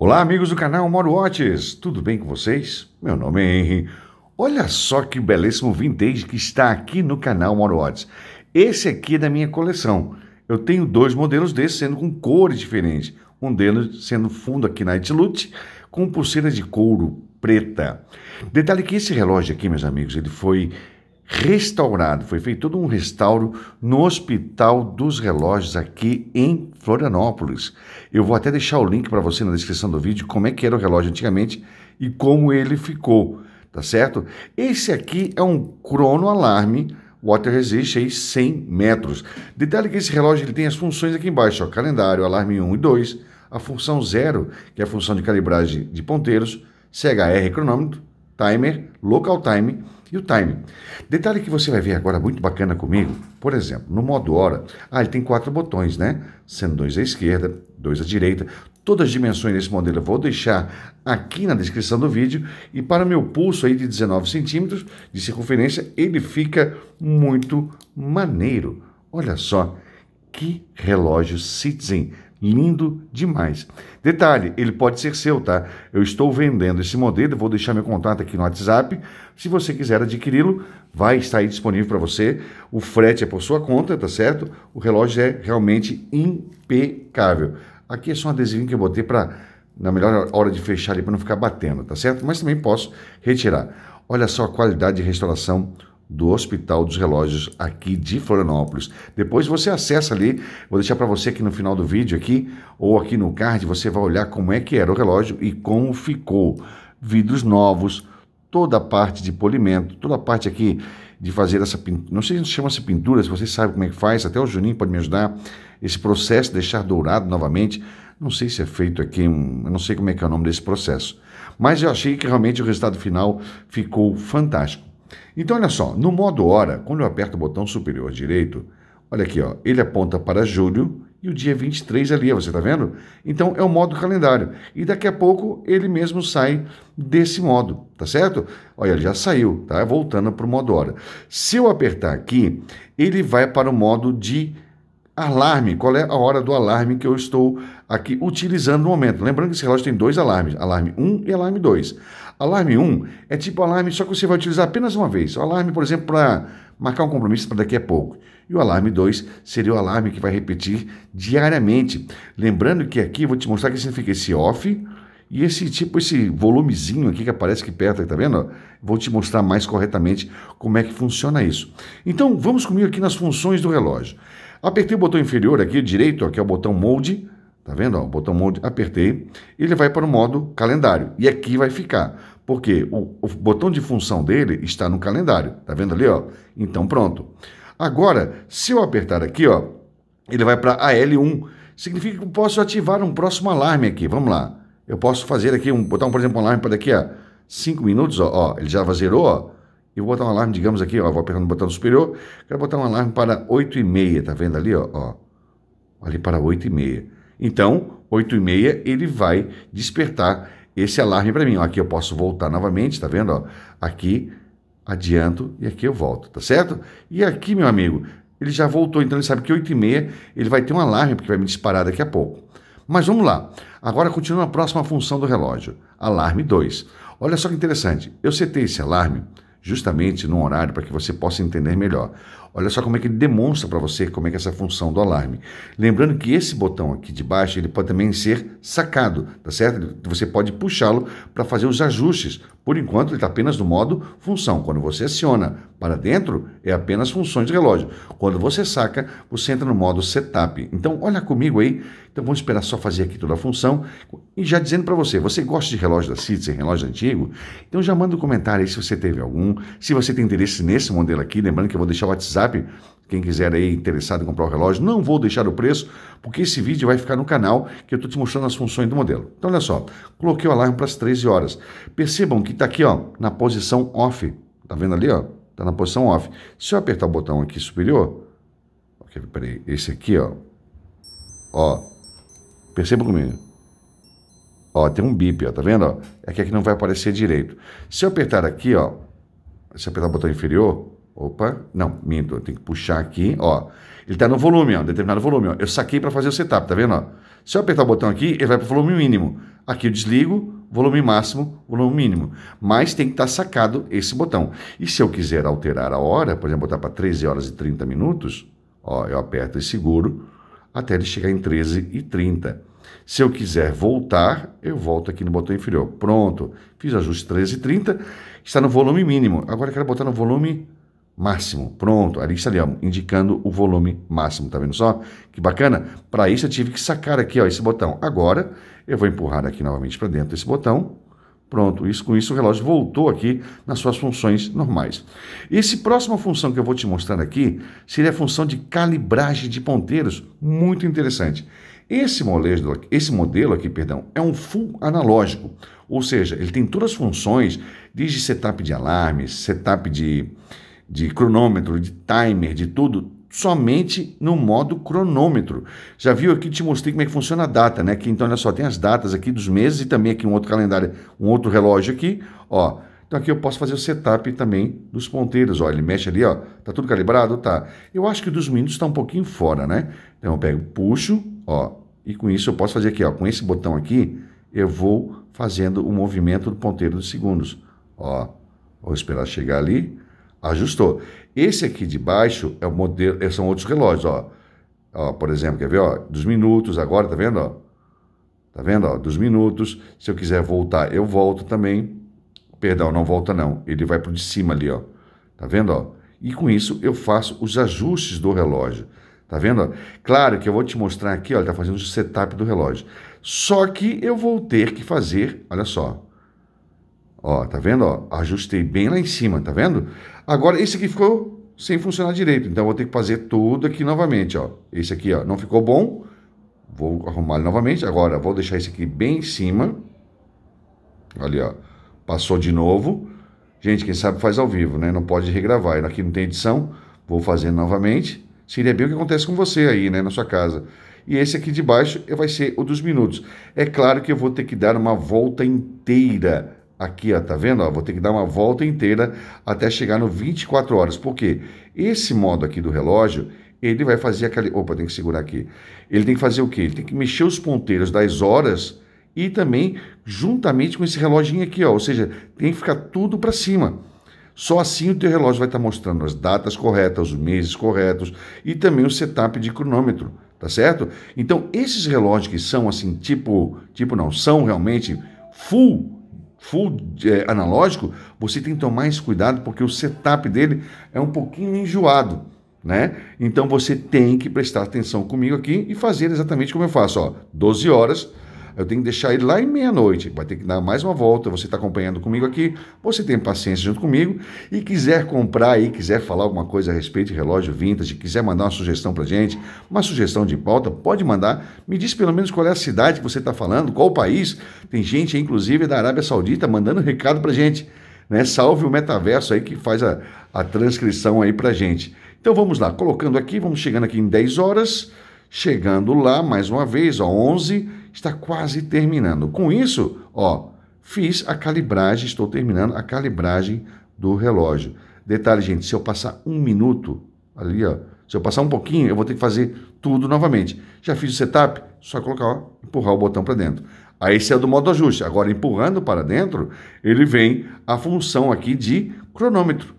Olá, amigos do canal Moro Watches, tudo bem com vocês? Meu nome é Henry. Olha só que belíssimo vintage que está aqui no canal Moro Watches. Esse aqui é da minha coleção. Eu tenho dois modelos desses, sendo com cores diferentes. Um deles sendo fundo aqui Night Lute, com pulseira de couro preta. Detalhe que esse relógio aqui, meus amigos, ele foi restaurado, foi feito todo um restauro no Hospital dos Relógios aqui em Florianópolis. Eu vou até deixar o link para você na descrição do vídeo como é que era o relógio antigamente e como ele ficou, tá certo? Esse aqui é um crono alarme water resist aí 100 metros. Detalhe que esse relógio ele tem as funções aqui embaixo, ó, calendário, alarme 1 e 2, a função 0, que é a função de calibragem de ponteiros, CHR cronômetro timer, local time e o time. Detalhe que você vai ver agora muito bacana comigo, por exemplo, no modo hora, ah, ele tem quatro botões, né? Sendo dois à esquerda, dois à direita. Todas as dimensões desse modelo eu vou deixar aqui na descrição do vídeo e para o meu pulso aí de 19 centímetros de circunferência, ele fica muito maneiro. Olha só que relógio Citizen Lindo demais. Detalhe, ele pode ser seu, tá? Eu estou vendendo esse modelo, vou deixar meu contato aqui no WhatsApp. Se você quiser adquiri-lo, vai estar aí disponível para você. O frete é por sua conta, tá certo? O relógio é realmente impecável. Aqui é só um adesivinho que eu botei para na melhor hora de fechar ali para não ficar batendo, tá certo? Mas também posso retirar. Olha só a qualidade de restauração do Hospital dos Relógios aqui de Florianópolis. Depois você acessa ali, vou deixar para você aqui no final do vídeo aqui ou aqui no card, você vai olhar como é que era o relógio e como ficou. Vidros novos, toda a parte de polimento, toda a parte aqui de fazer essa pintura, não sei se chama-se pintura, se você sabe como é que faz, até o Juninho pode me ajudar, esse processo de deixar dourado novamente, não sei se é feito aqui, um, eu não sei como é que é o nome desse processo, mas eu achei que realmente o resultado final ficou fantástico. Então, olha só, no modo hora, quando eu aperto o botão superior direito, olha aqui, ó, ele aponta para julho e o dia 23 ali, você está vendo? Então, é o modo calendário. E daqui a pouco, ele mesmo sai desse modo, tá certo? Olha, ele já saiu, tá? Voltando para o modo hora. Se eu apertar aqui, ele vai para o modo de alarme, qual é a hora do alarme que eu estou aqui utilizando no momento. Lembrando que esse relógio tem dois alarmes, alarme 1 e alarme 2. Alarme 1 é tipo alarme, só que você vai utilizar apenas uma vez. O alarme, por exemplo, para marcar um compromisso para daqui a pouco. E o alarme 2 seria o alarme que vai repetir diariamente. Lembrando que aqui eu vou te mostrar que significa esse off e esse tipo, esse volumezinho aqui que aparece aqui perto, tá vendo? Vou te mostrar mais corretamente como é que funciona isso. Então, vamos comigo aqui nas funções do relógio. Apertei o botão inferior aqui, direito, que é o botão molde. Tá vendo? Ó, botão mode, apertei, ele vai para o modo calendário. E aqui vai ficar, porque o, o, botão de função dele está no calendário. Tá vendo ali, ó? Então pronto. Agora, se eu apertar aqui, ó, ele vai para AL1. Significa que eu posso ativar um próximo alarme aqui. Vamos lá. Eu posso fazer aqui, um, botar, um, por exemplo, um alarme para daqui a 5 minutos, ó, ó, Ele já zerou, ó. e vou botar um alarme, digamos aqui, ó. Vou apertar no botão superior. Quero botar um alarme para 8 e meia, tá vendo ali, ó? ó ali para 8 e meia. Então, 8 e meia, ele vai despertar esse alarme para mim. Ó, aqui eu posso voltar novamente, está vendo? Ó, aqui adianto e aqui eu volto, tá certo? E aqui, meu amigo, ele já voltou, então ele sabe que 8 e meia ele vai ter um alarme, porque vai me disparar daqui a pouco. Mas vamos lá. Agora continua a próxima função do relógio. Alarme 2. Olha só que interessante. Eu setei esse alarme justamente no horário para que você possa entender melhor. Olha só como é que ele demonstra para você como é que é essa função do alarme. Lembrando que esse botão aqui de baixo, ele pode também ser sacado, tá certo? Você pode puxá-lo para fazer os ajustes. Por enquanto, ele está apenas no modo função. Quando você aciona para dentro, é apenas funções de relógio. Quando você saca, você entra no modo setup. Então, olha comigo aí. Então, vamos esperar só fazer aqui toda a função. E já dizendo para você, você gosta de relógio da Citizen, relógio antigo? Então, já manda um comentário aí se você teve algum se você tem interesse nesse modelo aqui, lembrando que eu vou deixar o WhatsApp, quem quiser aí interessado em comprar o relógio, não vou deixar o preço, porque esse vídeo vai ficar no canal que eu estou te mostrando as funções do modelo. Então, olha só, coloquei o alarme para as 13 horas. Percebam que está aqui, ó, na posição off. Tá vendo ali, ó? Tá na posição off. Se eu apertar o botão aqui superior, okay, peraí, esse aqui, ó, ó, percebam comigo. Ó, tem um bip, ó, tá vendo? Ó? É que aqui não vai aparecer direito. Se eu apertar aqui, ó, se eu apertar o botão inferior. Opa, não, minto, eu tenho que puxar aqui, ó. Ele tá no volume, ó, determinado volume, ó. Eu saquei para fazer o setup, tá vendo, ó? Se eu apertar o botão aqui, ele vai para o volume mínimo. Aqui eu desligo, volume máximo, volume mínimo. Mas tem que estar tá sacado esse botão. E se eu quiser alterar a hora, por exemplo, botar para 13 horas e 30 minutos, ó, eu aperto e seguro até ele chegar em 13 e 30. Se eu quiser voltar, eu volto aqui no botão inferior. Pronto, fiz o ajuste 13 e 30 está no volume mínimo. Agora eu quero botar no volume máximo. Pronto, ali estaria indicando o volume máximo, tá vendo só? Que bacana. Para isso eu tive que sacar aqui, ó, esse botão. Agora eu vou empurrar aqui novamente para dentro desse botão Pronto, isso, com isso o relógio voltou aqui nas suas funções normais. Esse próxima função que eu vou te mostrar aqui seria a função de calibragem de ponteiros, muito interessante. Esse modelo, esse modelo aqui, perdão, é um full analógico, ou seja, ele tem todas as funções, desde setup de alarme, setup de, de cronômetro, de timer, de tudo, somente no modo cronômetro. Já viu aqui, te mostrei como é que funciona a data, né? Que então, olha só, tem as datas aqui dos meses e também aqui um outro calendário, um outro relógio aqui, ó. Então aqui eu posso fazer o setup também dos ponteiros, ó, ele mexe ali, ó, tá tudo calibrado, tá. Eu acho que dos minutos tá um pouquinho fora, né? Então eu pego, puxo, ó, e com isso eu posso fazer aqui, ó, com esse botão aqui, eu vou fazendo o movimento do ponteiro dos segundos, ó. Vou esperar chegar ali, Ajustou. Esse aqui de baixo é o modelo, é, são outros relógios, ó. ó por exemplo, quer ver, ó, dos minutos agora, tá vendo, ó? Tá vendo, ó, dos minutos. Se eu quiser voltar, eu volto também. Perdão, não volta não. Ele vai pro de cima ali, ó. Tá vendo, ó? E com isso eu faço os ajustes do relógio. Tá vendo? Claro que eu vou te mostrar aqui, olha, tá fazendo o setup do relógio. Só que eu vou ter que fazer, olha só, Ó, tá vendo? Ó, ajustei bem lá em cima, tá vendo? Agora, esse aqui ficou sem funcionar direito. Então, vou ter que fazer tudo aqui novamente, ó. Esse aqui, ó, não ficou bom. Vou arrumar ele novamente. Agora, vou deixar esse aqui bem em cima. Ali, ó. Passou de novo. Gente, quem sabe faz ao vivo, né? Não pode regravar. Aqui não tem edição. Vou fazer novamente. Seria bem o que acontece com você aí, né? Na sua casa e esse aqui de baixo vai ser o dos minutos. É claro que eu vou ter que dar uma volta inteira Aqui, ó, tá vendo? Ó, vou ter que dar uma volta inteira até chegar no 24 horas. Por quê? Esse modo aqui do relógio, ele vai fazer aquele... Opa, tem que segurar aqui. Ele tem que fazer o quê? Ele tem que mexer os ponteiros das horas e também juntamente com esse reloginho aqui, ó. Ou seja, tem que ficar tudo para cima. Só assim o teu relógio vai estar tá mostrando as datas corretas, os meses corretos e também o setup de cronômetro, tá certo? Então, esses relógios que são assim, tipo... Tipo não, são realmente full full é, analógico, você tem que tomar mais cuidado porque o setup dele é um pouquinho enjoado, né? Então você tem que prestar atenção comigo aqui e fazer exatamente como eu faço, ó, 12 horas eu tenho que deixar ele lá em meia-noite. Vai ter que dar mais uma volta. Você está acompanhando comigo aqui, você tem paciência junto comigo e quiser comprar e quiser falar alguma coisa a respeito de relógio vintage, quiser mandar uma sugestão para gente, uma sugestão de pauta, pode mandar. Me diz pelo menos qual é a cidade que você está falando, qual o país. Tem gente, inclusive, da Arábia Saudita mandando um recado para gente. Né? Salve o metaverso aí que faz a, a transcrição aí para gente. Então vamos lá, colocando aqui, vamos chegando aqui em 10 horas. Chegando lá, mais uma vez, ó, 11, está quase terminando. Com isso, ó, fiz a calibragem, estou terminando a calibragem do relógio. Detalhe, gente, se eu passar um minuto ali, ó, se eu passar um pouquinho, eu vou ter que fazer tudo novamente. Já fiz o setup, só colocar, ó, empurrar o botão para dentro. Aí esse é do modo ajuste. Agora, empurrando para dentro, ele vem a função aqui de cronômetro.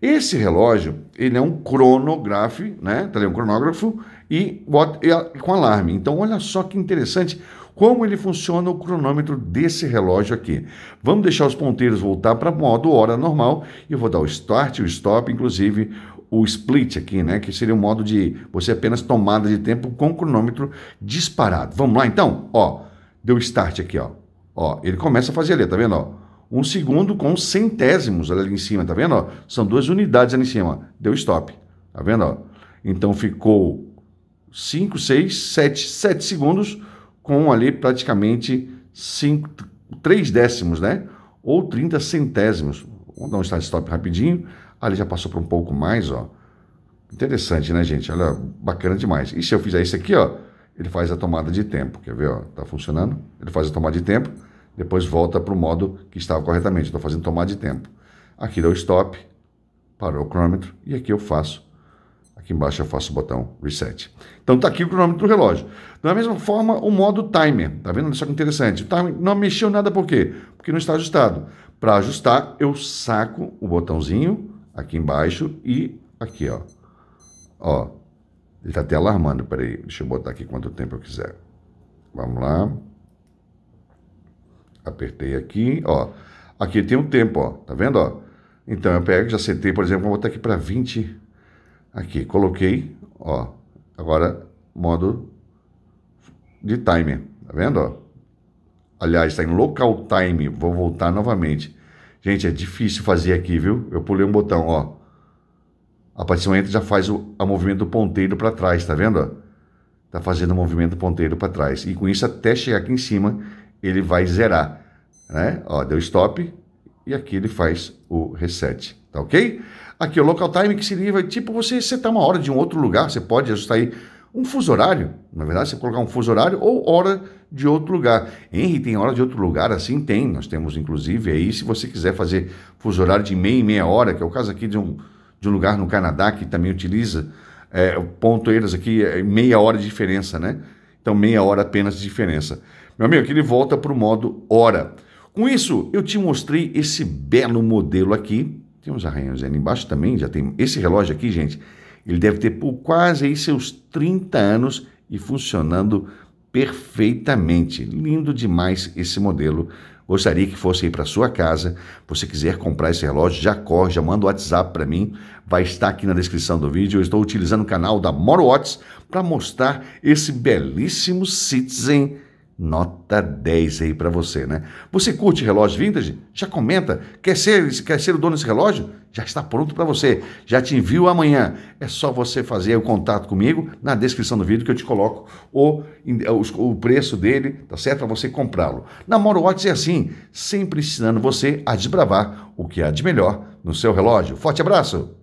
Esse relógio, ele é um cronografo, né? Tá ali, é um cronógrafo, e, e com alarme. Então, olha só que interessante como ele funciona o cronômetro desse relógio aqui. Vamos deixar os ponteiros voltar para modo hora normal e eu vou dar o start, o stop, inclusive o split aqui, né, que seria o um modo de você apenas tomada de tempo com o cronômetro disparado. Vamos lá então, ó, deu start aqui, ó. Ó, ele começa a fazer ali, tá vendo, ó? Um segundo com centésimos ali em cima, tá vendo, ó? São duas unidades ali em cima, Deu stop. Tá vendo, ó? Então ficou 5, 6, 7, 7 segundos, com ali praticamente 5, 3 décimos, né? Ou 30 centésimos. Vamos dar um start stop rapidinho. Ali já passou para um pouco mais, ó. Interessante, né, gente? Olha, bacana demais. E se eu fizer isso aqui, ó, ele faz a tomada de tempo. Quer ver, ó? Tá funcionando? Ele faz a tomada de tempo, depois volta para o modo que estava corretamente. Estou fazendo tomada de tempo. Aqui dá o stop, parou o cronômetro e aqui eu faço Aqui embaixo eu faço o botão Reset. Então tá aqui o cronômetro do relógio. Da mesma forma, o modo Timer. Tá vendo? Olha só que interessante. O timer não mexeu nada por quê? Porque não está ajustado. Para ajustar, eu saco o botãozinho aqui embaixo e aqui, ó. Ó, ele está até alarmando. Peraí, deixa eu botar aqui quanto tempo eu quiser. Vamos lá. Apertei aqui, ó. Aqui tem um tempo, ó. Tá vendo, ó? Então eu pego, já sentei, por exemplo, vou botar aqui para 20 Aqui, coloquei, ó, agora modo de timer, tá vendo, ó? Aliás, está em local time, vou voltar novamente. Gente, é difícil fazer aqui, viu? Eu pulei um botão, ó. A do momento já faz o movimento do ponteiro para trás, tá vendo? Ó? Tá fazendo o movimento do ponteiro para trás. E com isso, até chegar aqui em cima, ele vai zerar, né? Ó, deu stop e aqui ele faz o reset, tá ok? Aqui, o local time que seria tipo você setar tá uma hora de um outro lugar, você pode ajustar aí um fuso horário, na verdade, você colocar um fuso horário ou hora de outro lugar. Henry, tem hora de outro lugar? Assim tem, nós temos inclusive aí, se você quiser fazer fuso horário de meia e meia hora, que é o caso aqui de um, de um lugar no Canadá que também utiliza é, eh, pontoeiras aqui, é meia hora de diferença, né? Então, meia hora apenas de diferença. Meu amigo, aqui ele volta para o modo hora. Com isso, eu te mostrei esse belo modelo aqui, tem uns arranhões ali embaixo também, já tem. Esse relógio aqui, gente, ele deve ter por quase aí seus 30 anos e funcionando perfeitamente. Lindo demais esse modelo. Gostaria que fosse aí para sua casa. Você quiser comprar esse relógio, já corre, já manda o WhatsApp para mim. Vai estar aqui na descrição do vídeo. Eu estou utilizando o canal da Moro Watts para mostrar esse belíssimo Citizen Nota 10 aí para você, né? Você curte relógio vintage? Já comenta. Quer ser, quer ser o dono desse relógio? Já está pronto para você. Já te envio amanhã. É só você fazer o contato comigo na descrição do vídeo que eu te coloco o, o preço dele, tá certo? Para você comprá-lo. Na Moro Watch é assim, sempre ensinando você a desbravar o que há de melhor no seu relógio. Forte abraço!